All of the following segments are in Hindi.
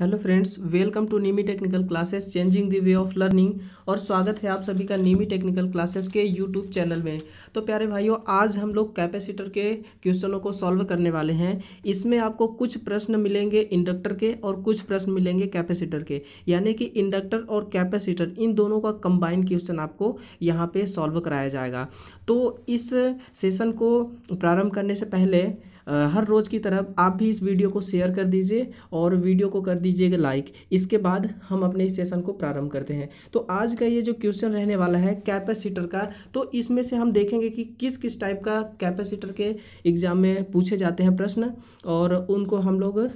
hello friends welcome to Neemi technical classes changing the way of learning और स्वागत है आप सभी का नीमी टेक्निकल क्लासेस के यूट्यूब चैनल में तो प्यारे भाइयों आज हम लोग कैपेसिटर के क्वेश्चनों को सॉल्व करने वाले हैं इसमें आपको कुछ प्रश्न मिलेंगे इंडक्टर के और कुछ प्रश्न मिलेंगे कैपेसिटर के यानी कि इंडक्टर और कैपेसिटर इन दोनों का कंबाइंड क्वेश्चन आपको यहाँ पर सॉल्व कराया जाएगा तो इस सेशन को प्रारंभ करने से पहले हर रोज़ की तरह आप भी इस वीडियो को शेयर कर दीजिए और वीडियो को कर दीजिएगा लाइक इसके बाद हम अपने इस सेशन को प्रारंभ करते हैं तो आज का ये जो क्वेश्चन रहने वाला है कैपेसिटर का तो इसमें से हम देखेंगे कि किस किस टाइप का कैपेसिटर के एग्ज़ाम में पूछे जाते हैं प्रश्न और उनको हम लोग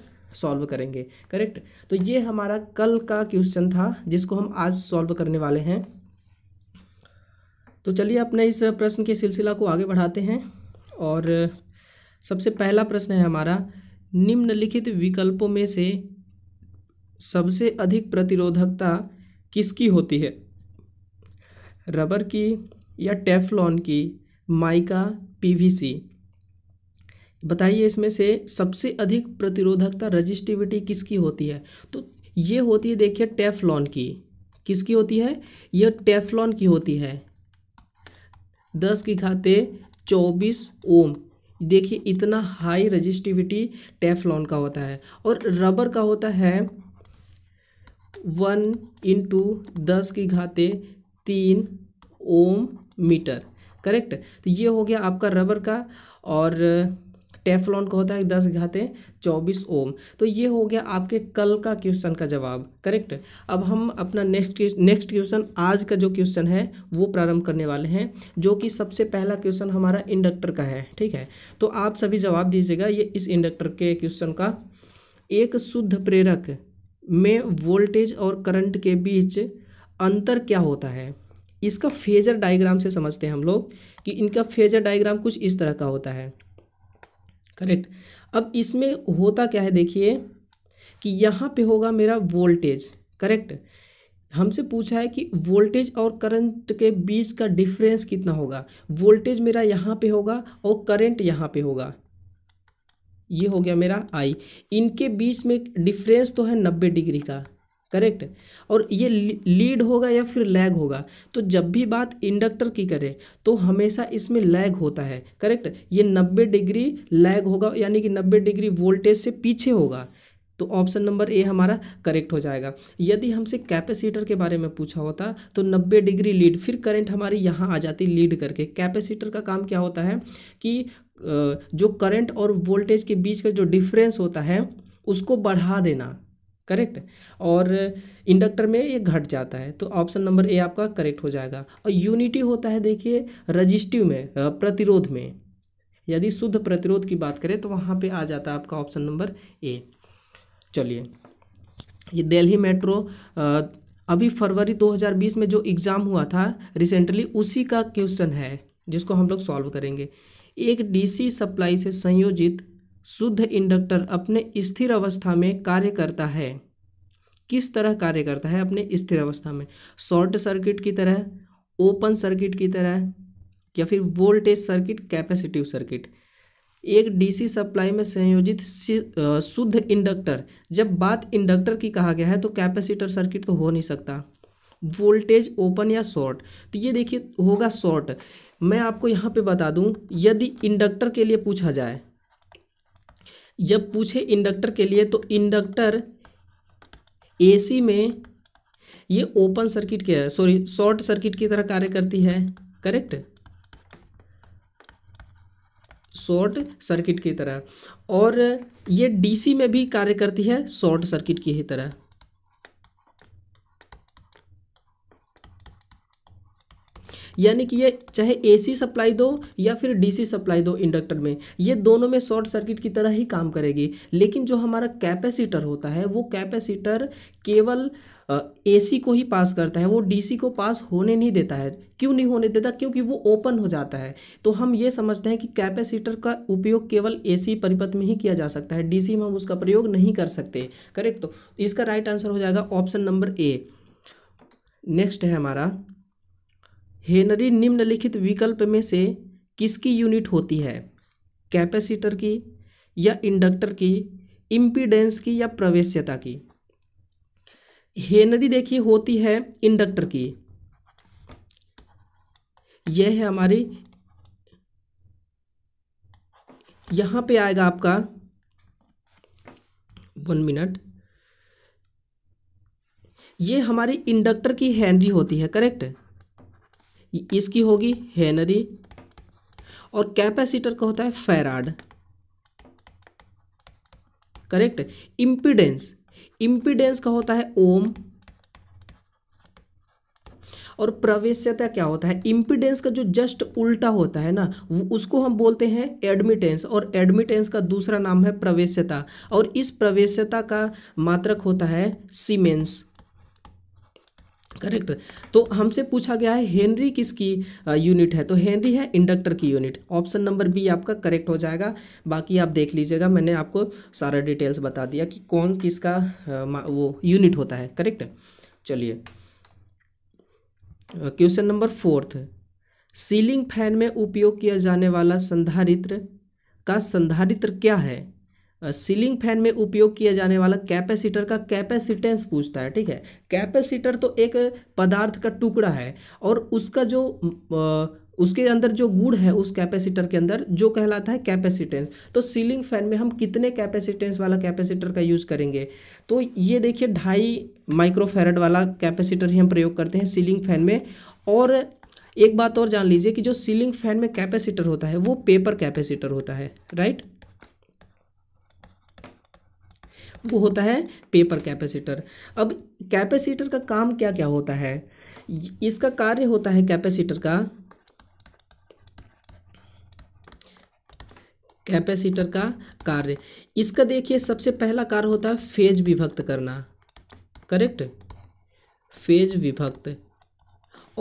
सॉल्व करेंगे करेक्ट तो ये हमारा कल का क्वेश्चन था जिसको हम आज सॉल्व करने वाले हैं तो चलिए अपने इस प्रश्न के सिलसिला को आगे बढ़ाते हैं और सबसे पहला प्रश्न है हमारा निम्नलिखित विकल्पों में से सबसे अधिक प्रतिरोधकता किसकी होती है रबर की या टेफलॉन की माइका पीवीसी बताइए इसमें से सबसे अधिक प्रतिरोधकता रजिस्टिविटी किसकी होती है तो ये होती है देखिए टेफलॉन की किसकी होती है यह टेफलॉन की होती है दस की खाते चौबीस ओम देखिए इतना हाई रजिस्टिविटी टेफलॉन का होता है और रबर का होता है वन इंटू दस की घाते तीन ओम मीटर करेक्ट तो ये हो गया आपका रबर का और टेफलॉन का होता है दस घाते चौबीस ओम तो ये हो गया आपके कल का क्वेश्चन का जवाब करेक्ट अब हम अपना नेक्स्ट नेक्स्ट क्वेश्चन आज का जो क्वेश्चन है वो प्रारंभ करने वाले हैं जो कि सबसे पहला क्वेश्चन हमारा इंडक्टर का है ठीक है तो आप सभी जवाब दीजिएगा ये इस इंडक्टर के क्वेश्चन का एक शुद्ध प्रेरक में वोल्टेज और करंट के बीच अंतर क्या होता है इसका फेजर डायग्राम से समझते हैं हम लोग कि इनका फेजर डायग्राम कुछ इस तरह का होता है करेक्ट अब इसमें होता क्या है देखिए कि यहाँ पे होगा मेरा वोल्टेज करेक्ट हमसे पूछा है कि वोल्टेज और करंट के बीच का डिफरेंस कितना होगा वोल्टेज मेरा यहाँ पे होगा और करंट यहाँ पे होगा ये हो गया मेरा आई इनके बीच में डिफरेंस तो है नब्बे डिग्री का करेक्ट और ये लीड होगा या फिर लैग होगा तो जब भी बात इंडक्टर की करें तो हमेशा इसमें लैग होता है करेक्ट ये नब्बे डिग्री लैग होगा यानी कि नब्बे डिग्री वोल्टेज से पीछे होगा तो ऑप्शन नंबर ए हमारा करेक्ट हो जाएगा यदि हमसे कैपेसिटर के बारे में पूछा होता तो 90 डिग्री लीड फिर करंट हमारी यहाँ आ जाती लीड करके कैपेसिटर का काम क्या होता है कि जो करंट और वोल्टेज के बीच का जो डिफरेंस होता है उसको बढ़ा देना करेक्ट और इंडक्टर में ये घट जाता है तो ऑप्शन नंबर ए आपका करेक्ट हो जाएगा और यूनिटी होता है देखिए रजिस्टिव में प्रतिरोध में यदि शुद्ध प्रतिरोध की बात करें तो वहाँ पे आ जाता है आपका ऑप्शन नंबर ए चलिए ये दिल्ली मेट्रो अभी फरवरी 2020 में जो एग्ज़ाम हुआ था रिसेंटली उसी का क्वेश्चन है जिसको हम लोग सॉल्व करेंगे एक डीसी सप्लाई से संयोजित शुद्ध इंडक्टर अपने स्थिर अवस्था में कार्य करता है किस तरह कार्य करता है अपने स्थिर अवस्था में शॉर्ट सर्किट की तरह ओपन सर्किट की तरह या फिर वोल्टेज सर्किट कैपेसिटिव सर्किट एक डीसी सप्लाई में संयोजित शुद्ध इंडक्टर जब बात इंडक्टर की कहा गया है तो कैपेसिटर सर्किट तो हो नहीं सकता वोल्टेज ओपन या शॉर्ट तो ये देखिए होगा शॉर्ट मैं आपको यहाँ पे बता दूँ यदि इंडक्टर के लिए पूछा जाए जब पूछे इंडक्टर के लिए तो इंडक्टर एसी में ये ओपन सर्किट के है सॉरी शॉर्ट सर्किट की तरह कार्य करती है करेक्ट शॉर्ट सर्किट की तरह और ये डीसी में भी कार्य करती है शॉर्ट सर्किट की ही तरह यानी कि ये चाहे एसी सप्लाई दो या फिर डीसी सप्लाई दो इंडक्टर में ये दोनों में शॉर्ट सर्किट की तरह ही काम करेगी लेकिन जो हमारा कैपेसिटर होता है वो कैपेसिटर केवल एसी को ही पास करता है वो डीसी को पास होने नहीं देता है क्यों नहीं होने देता क्योंकि वो ओपन हो जाता है तो हम ये समझते हैं कि कैपेसिटर का उपयोग केवल एसी परिपथ में ही किया जा सकता है डीसी में हम उसका प्रयोग नहीं कर सकते करेक्ट तो इसका राइट आंसर हो जाएगा ऑप्शन नंबर ए नेक्स्ट है हमारा हेनरी निम्नलिखित विकल्प में से किसकी यूनिट होती है कैपेसिटर की या इंडक्टर की इम्पीडेंस की या प्रवेश्यता की हेनरी देखिए होती है इंडक्टर की यह है हमारी यहां पे आएगा आपका वन मिनट ये हमारी इंडक्टर की हेनरी होती है करेक्ट इसकी होगी हेनरी और कैपेसिटर का होता है फेराड करेक्ट इंपीडेंस इंपीडेंस का होता है ओम और प्रवेश्यता क्या होता है इंपीडेंस का जो जस्ट उल्टा होता है ना उसको हम बोलते हैं एडमिटेंस और एडमिटेंस का दूसरा नाम है प्रवेश्यता और इस प्रवेश्यता का मात्रक होता है सीमेंस करेक्ट तो हमसे पूछा गया है हेनरी किसकी यूनिट है तो हेनरी है इंडक्टर की यूनिट ऑप्शन नंबर बी आपका करेक्ट हो जाएगा बाकी आप देख लीजिएगा मैंने आपको सारा डिटेल्स बता दिया कि कौन किसका वो यूनिट होता है करेक्ट चलिए question number fourth ceiling fan में उपयोग किया जाने वाला संधारित्र का संधारित्र क्या है सीलिंग फैन में उपयोग किया जाने वाला कैपेसिटर का कैपेसिटेंस पूछता है ठीक है कैपेसिटर तो एक पदार्थ का टुकड़ा है और उसका जो आ, उसके अंदर जो गुड़ है उस कैपेसिटर के अंदर जो कहलाता है कैपेसिटेंस तो सीलिंग फैन में हम कितने कैपेसिटेंस वाला कैपेसिटर का यूज़ करेंगे तो ये देखिए ढाई माइक्रोफेरड वाला कैपेसिटर ही हम प्रयोग करते हैं सीलिंग फैन में और एक बात और जान लीजिए कि जो सीलिंग फैन में कैपेसिटर होता है वो पेपर कैपेसिटर होता है राइट वो होता है पेपर कैपेसिटर अब कैपेसिटर का काम क्या क्या होता है इसका कार्य होता है कैपेसिटर का कैपेसिटर का कार्य इसका देखिए सबसे पहला कार्य होता है फेज विभक्त करना करेक्ट फेज विभक्त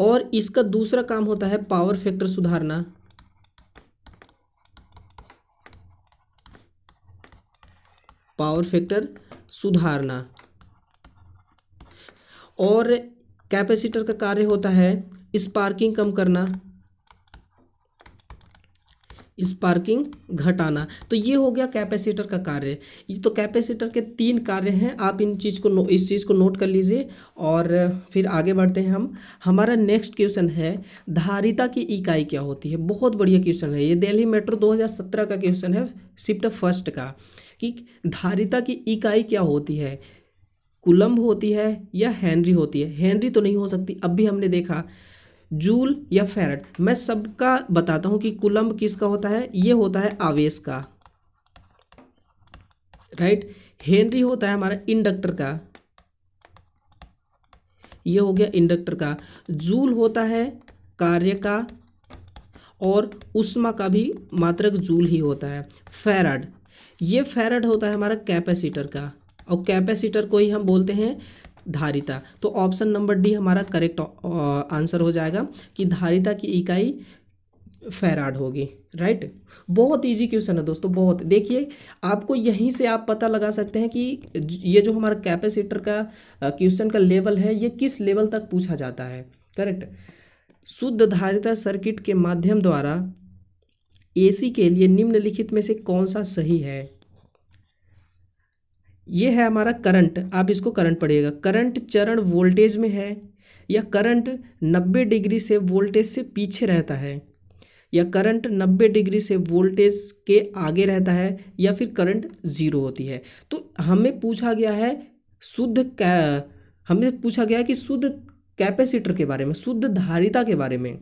और इसका दूसरा काम होता है पावर फैक्टर सुधारना पावर फैक्टर सुधारना और कैपेसिटर का कार्य होता है स्पार्किंग कम करना स्पार्किंग घटाना तो ये हो गया कैपेसिटर का कार्य ये तो कैपेसिटर के तीन कार्य हैं आप इन चीज़ को इस चीज़ को नोट कर लीजिए और फिर आगे बढ़ते हैं हम हमारा नेक्स्ट क्वेश्चन है धारिता की इकाई क्या होती है बहुत बढ़िया क्वेश्चन है ये दिल्ली मेट्रो 2017 का क्वेश्चन है शिफ्ट फर्स्ट का कि धारिता की इकाई क्या होती है कुलम्ब होती है या हेनरी होती है हेनरी तो नहीं हो सकती अब भी हमने देखा जूल या फेरड मैं सबका बताता हूं कि कुलम्ब किसका होता है ये होता है आवेश का राइट हेनरी होता है हमारा इंडक्टर का ये हो गया इंडक्टर का जूल होता है कार्य का और उष्मा का भी मात्रक जूल ही होता है फेरड ये फेरड होता है हमारा कैपेसिटर का और कैपेसिटर को ही हम बोलते हैं धारिता तो ऑप्शन नंबर डी हमारा करेक्ट आंसर हो जाएगा कि धारिता की इकाई फेराड होगी राइट बहुत इजी क्वेश्चन है दोस्तों बहुत देखिए आपको यहीं से आप पता लगा सकते हैं कि ये जो हमारा कैपेसिटर का क्वेश्चन का लेवल है ये किस लेवल तक पूछा जाता है करेक्ट शुद्ध धारिता सर्किट के माध्यम द्वारा एसी के लिए निम्नलिखित में से कौन सा सही है ये है हमारा करंट आप इसको करंट पढ़िएगा करंट चरण वोल्टेज में है या करंट 90 डिग्री से वोल्टेज से पीछे रहता है या करंट 90 डिग्री से वोल्टेज के आगे रहता है या फिर करंट ज़ीरो होती है तो हमें पूछा गया है शुद्ध हमें पूछा गया है कि शुद्ध कैपेसिटर के बारे में शुद्ध धारिता के बारे में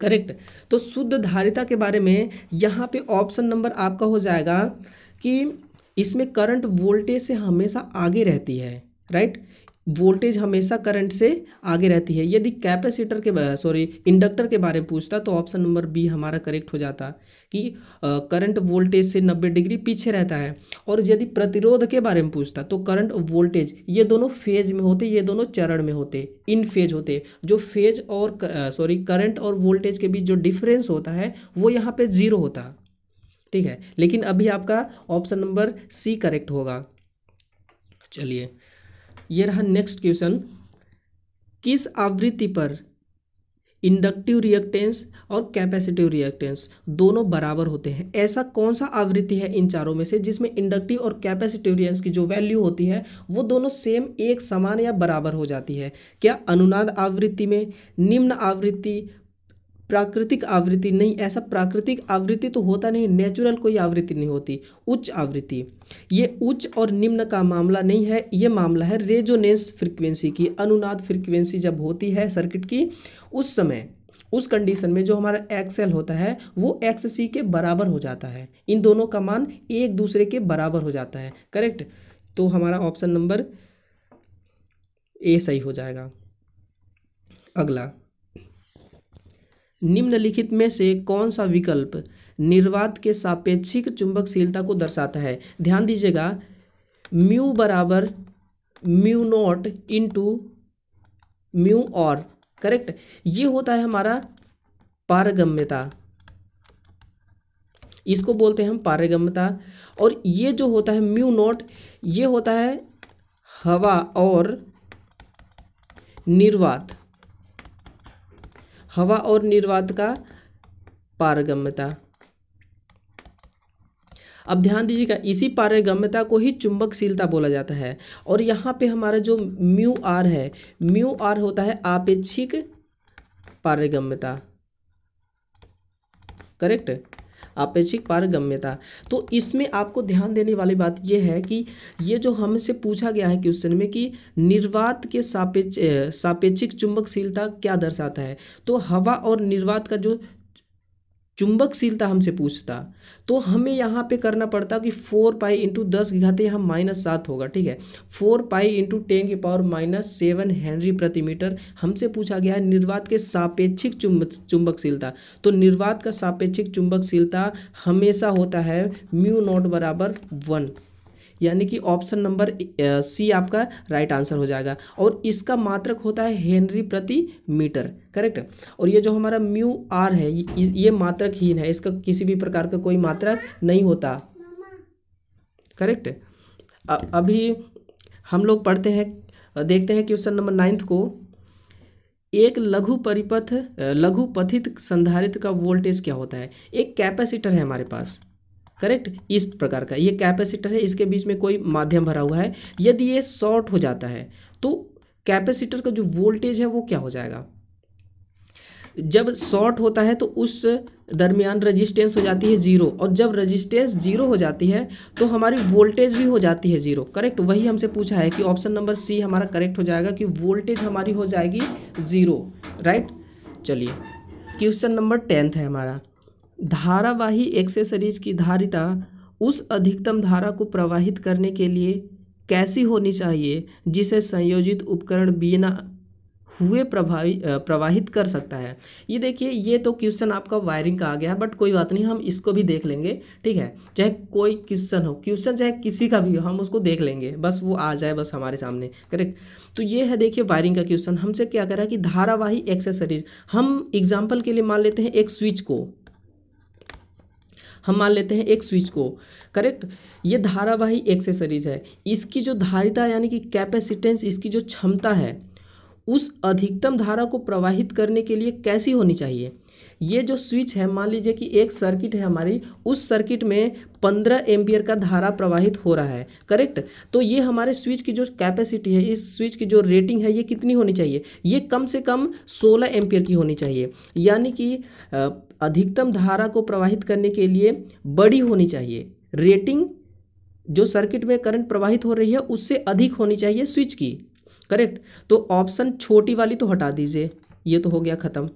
करेक्ट तो शुद्ध धारिता के बारे में यहाँ पे ऑप्शन नंबर आपका हो जाएगा कि इसमें करंट वोल्टेज से हमेशा आगे रहती है राइट वोल्टेज हमेशा करंट से आगे रहती है यदि कैपेसिटर के सॉरी इंडक्टर के बारे में पूछता तो ऑप्शन नंबर बी हमारा करेक्ट हो जाता कि करंट वोल्टेज से नब्बे डिग्री पीछे रहता है और यदि प्रतिरोध के बारे में पूछता तो करंट वोल्टेज ये दोनों फेज में होते ये दोनों चरण में होते इन फेज होते जो फेज और सॉरी करंट और वोल्टेज के बीच जो डिफरेंस होता है वो यहाँ पर जीरो होता ठीक है लेकिन अभी आपका ऑप्शन नंबर सी करेक्ट होगा चलिए ये रहा नेक्स्ट क्वेश्चन किस आवृत्ति पर इंडक्टिव रिएक्टेंस और कैपेसिटिव रिएक्टेंस दोनों बराबर होते हैं ऐसा कौन सा आवृत्ति है इन चारों में से जिसमें इंडक्टिव और कैपेसिटिव रिएक्टेंस की जो वैल्यू होती है वो दोनों सेम एक समान या बराबर हो जाती है क्या अनुनाद आवृत्ति में निम्न आवृत्ति प्राकृतिक आवृत्ति नहीं ऐसा प्राकृतिक आवृत्ति तो होता नहीं नेचुरल कोई आवृत्ति नहीं होती उच्च आवृत्ति ये उच्च और निम्न का मामला नहीं है ये मामला है रेजोनेंस फ्रिक्वेंसी की अनुनाद फ्रिक्वेंसी जब होती है सर्किट की उस समय उस कंडीशन में जो हमारा एक्सएल होता है वो एक्स सी के बराबर हो जाता है इन दोनों का मान एक दूसरे के बराबर हो जाता है करेक्ट तो हमारा ऑप्शन नंबर ए सही हो जाएगा अगला निम्नलिखित में से कौन सा विकल्प निर्वात के सापेक्षिक चुंबकशीलता को दर्शाता है ध्यान दीजिएगा म्यू बराबर म्यू नॉट इंटू म्यू और करेक्ट ये होता है हमारा पारगम्यता इसको बोलते हैं हम पारगम्यता और ये जो होता है म्यू नॉट ये होता है हवा और निर्वात हवा और निर्वात का पारगम्यता अब ध्यान दीजिएगा इसी पारगम्यता को ही चुंबकशीलता बोला जाता है और यहाँ पे हमारा जो म्यू आर है म्यू आर होता है आपेक्षिक पारगम्यता करेक्ट आपेक्षिक पारगम्यता तो इसमें आपको ध्यान देने वाली बात यह है कि ये जो हमसे पूछा गया है क्वेश्चन में कि निर्वात के सापेक्ष सापेक्षिक चुंबकशीलता क्या दर्शाता है तो हवा और निर्वात का जो चुंबकशीलता हमसे पूछता तो हमें यहाँ पे करना पड़ता कि फोर पाई इंटू दस की घाते यहाँ माइनस सात होगा ठीक है फोर पाई इंटू टेन की पावर माइनस सेवन हेनरी प्रति मीटर हमसे पूछा गया है निर्वात के सापेक्षिक चुंब चुंबकशीलता तो निर्वात का सापेक्षिक चुंबकशीलता हमेशा होता है म्यू नॉट बराबर वन यानी कि ऑप्शन नंबर सी आपका राइट आंसर हो जाएगा और इसका मात्रक होता है हेनरी प्रति मीटर करेक्ट और ये जो हमारा म्यू आर है ये मात्रकहीन है इसका किसी भी प्रकार का कोई मात्रक नहीं होता करेक्ट अभी हम लोग पढ़ते हैं देखते हैं क्वेश्चन नंबर नाइन्थ को एक लघु परिपथ लघु पथित संधारित्र का वोल्टेज क्या होता है एक कैपेसिटर है हमारे पास करेक्ट इस प्रकार का ये कैपेसिटर है इसके बीच में कोई माध्यम भरा हुआ है यदि ये शॉर्ट हो जाता है तो कैपेसिटर का जो वोल्टेज है वो क्या हो जाएगा जब शॉर्ट होता है तो उस दरमियान रजिस्टेंस हो जाती है जीरो और जब रजिस्टेंस जीरो हो जाती है तो हमारी वोल्टेज भी हो जाती है जीरो करेक्ट वही हमसे पूछा है कि ऑप्शन नंबर सी हमारा करेक्ट हो जाएगा कि वोल्टेज हमारी हो जाएगी जीरो राइट चलिए क्वेश्चन नंबर टेंथ है हमारा धारावाही एक्सेसरीज की धारिता उस अधिकतम धारा को प्रवाहित करने के लिए कैसी होनी चाहिए जिसे संयोजित उपकरण बिना हुए प्रभावी प्रवाहित कर सकता है ये देखिए ये तो क्वेश्चन आपका वायरिंग का आ गया है बट कोई बात नहीं हम इसको भी देख लेंगे ठीक है चाहे कोई क्वेश्चन हो क्वेश्चन चाहे किसी का भी हो हम उसको देख लेंगे बस वो आ जाए बस हमारे सामने करेक्ट तो ये है देखिए वायरिंग का क्वेश्चन हमसे क्या कह रहा है कि धारावाही एक्सेसरीज हम एग्जाम्पल के लिए मान लेते हैं एक स्विच को हम मान लेते हैं एक स्विच को करेक्ट ये धारावाही एक्सेसरीज है इसकी जो धारिता यानी कि कैपेसिटेंस इसकी जो क्षमता है उस अधिकतम धारा को प्रवाहित करने के लिए कैसी होनी चाहिए ये जो स्विच है मान लीजिए कि एक सर्किट है हमारी उस सर्किट में 15 एम्पियर का धारा प्रवाहित हो रहा है करेक्ट तो ये हमारे स्विच की जो कैपेसिटी है इस स्विच की जो रेटिंग है ये कितनी होनी चाहिए ये कम से कम 16 एम्पियर की होनी चाहिए यानी कि अधिकतम धारा को प्रवाहित करने के लिए बड़ी होनी चाहिए रेटिंग जो सर्किट में करंट प्रवाहित हो रही है उससे अधिक होनी चाहिए स्विच की करेक्ट तो ऑप्शन छोटी वाली तो हटा दीजिए ये तो हो गया ख़त्म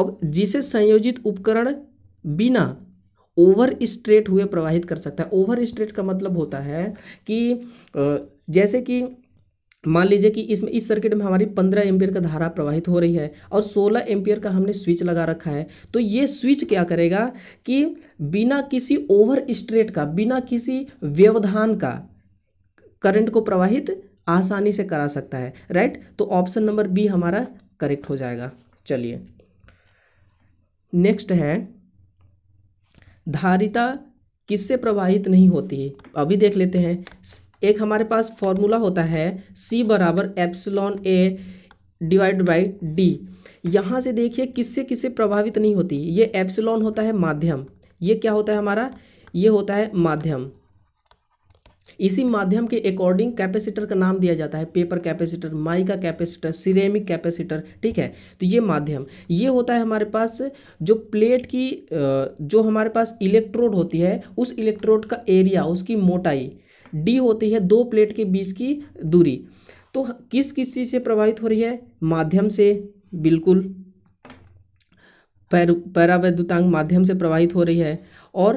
अब जिसे संयोजित उपकरण बिना ओवर स्ट्रेट हुए प्रवाहित कर सकता है ओवर स्ट्रेट का मतलब होता है कि जैसे कि मान लीजिए कि इसमें इस सर्किट में हमारी 15 एम्पियर का धारा प्रवाहित हो रही है और 16 एम्पियर का हमने स्विच लगा रखा है तो ये स्विच क्या करेगा कि बिना किसी ओवर स्ट्रेट का बिना किसी व्यवधान का करंट को प्रवाहित आसानी से करा सकता है राइट तो ऑप्शन नंबर बी हमारा करेक्ट हो जाएगा चलिए नेक्स्ट है धारिता किससे प्रभावित नहीं होती अभी देख लेते हैं एक हमारे पास फॉर्मूला होता है सी बराबर epsilon A divide by D यहाँ से देखिए किससे किससे प्रभावित नहीं होती ये एप्सलॉन होता है माध्यम ये क्या होता है हमारा ये होता है माध्यम इसी माध्यम के अकॉर्डिंग कैपेसिटर का नाम दिया जाता है पेपर कैपेसिटर माई का कैपेसिटर सिरेमिक कैपेसिटर ठीक है तो ये माध्यम ये होता है हमारे पास जो प्लेट की जो हमारे पास इलेक्ट्रोड होती है उस इलेक्ट्रोड का एरिया उसकी मोटाई डी होती है दो प्लेट के बीच की दूरी तो किस किस चीज़ से प्रभावित हो रही है माध्यम से बिल्कुल पैर पैरावैद्युतांग माध्यम से प्रवाहित हो रही है और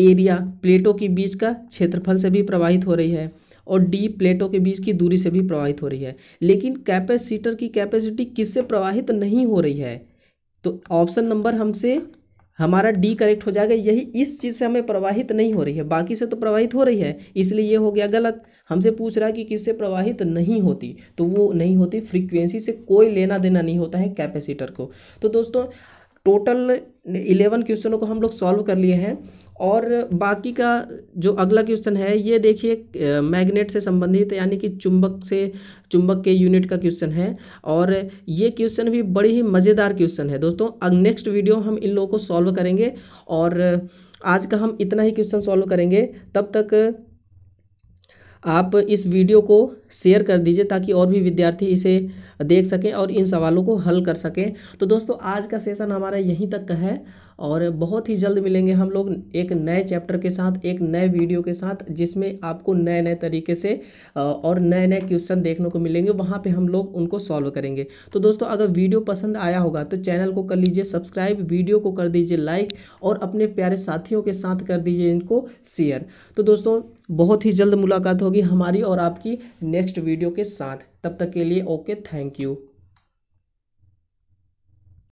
एरिया प्लेटों के बीच का क्षेत्रफल से भी प्रवाहित हो रही है और डी प्लेटों के बीच की दूरी से भी प्रवाहित हो रही है लेकिन कैपेसिटर की कैपेसिटी किससे प्रवाहित नहीं हो रही है तो ऑप्शन नंबर हमसे हमारा डी करेक्ट हो जाएगा यही इस चीज़ से हमें प्रवाहित नहीं हो रही है बाकी से तो प्रवाहित हो रही है इसलिए ये हो गया गलत हमसे पूछ रहा है कि किससे प्रवाहित नहीं होती तो वो नहीं होती फ्रीक्वेंसी से कोई लेना देना नहीं होता है कैपेसिटर को तो दोस्तों टोटल इलेवन क्वेश्चनों को हम लोग सॉल्व कर लिए हैं और बाकी का जो अगला क्वेश्चन है ये देखिए मैग्नेट से संबंधित यानी कि चुंबक से चुंबक के यूनिट का क्वेश्चन है और ये क्वेश्चन भी बड़ी ही मज़ेदार क्वेश्चन है दोस्तों अब नेक्स्ट वीडियो हम इन लोगों को सॉल्व करेंगे और आज का हम इतना ही क्वेश्चन सॉल्व करेंगे तब तक आप इस वीडियो को शेयर कर दीजिए ताकि और भी विद्यार्थी इसे देख सकें और इन सवालों को हल कर सकें तो दोस्तों आज का सेशन हमारा यहीं तक का है और बहुत ही जल्द मिलेंगे हम लोग एक नए चैप्टर के साथ एक नए वीडियो के साथ जिसमें आपको नए नए तरीके से और नए नए क्वेश्चन देखने को मिलेंगे वहाँ पे हम लोग उनको सॉल्व करेंगे तो दोस्तों अगर वीडियो पसंद आया होगा तो चैनल को कर लीजिए सब्सक्राइब वीडियो को कर दीजिए लाइक और अपने प्यारे साथियों के साथ कर दीजिए इनको शेयर तो दोस्तों बहुत ही जल्द मुलाकात होगी हमारी और आपकी नेक्स्ट वीडियो के साथ तब तक के लिए ओके थैंक यू